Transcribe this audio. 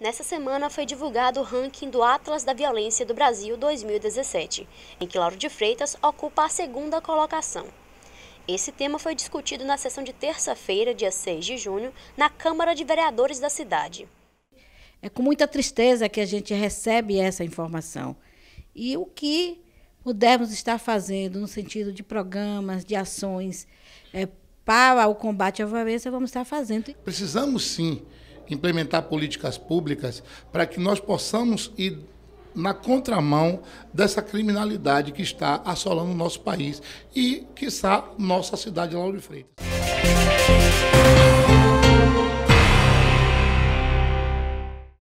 Nessa semana foi divulgado o ranking do Atlas da Violência do Brasil 2017, em que Lauro de Freitas ocupa a segunda colocação. Esse tema foi discutido na sessão de terça-feira, dia 6 de junho, na Câmara de Vereadores da cidade. É com muita tristeza que a gente recebe essa informação. E o que pudermos estar fazendo no sentido de programas, de ações é, para o combate à violência, vamos estar fazendo. Precisamos sim implementar políticas públicas para que nós possamos ir na contramão dessa criminalidade que está assolando o nosso país e, quiçá, nossa cidade de Lauro de Freitas.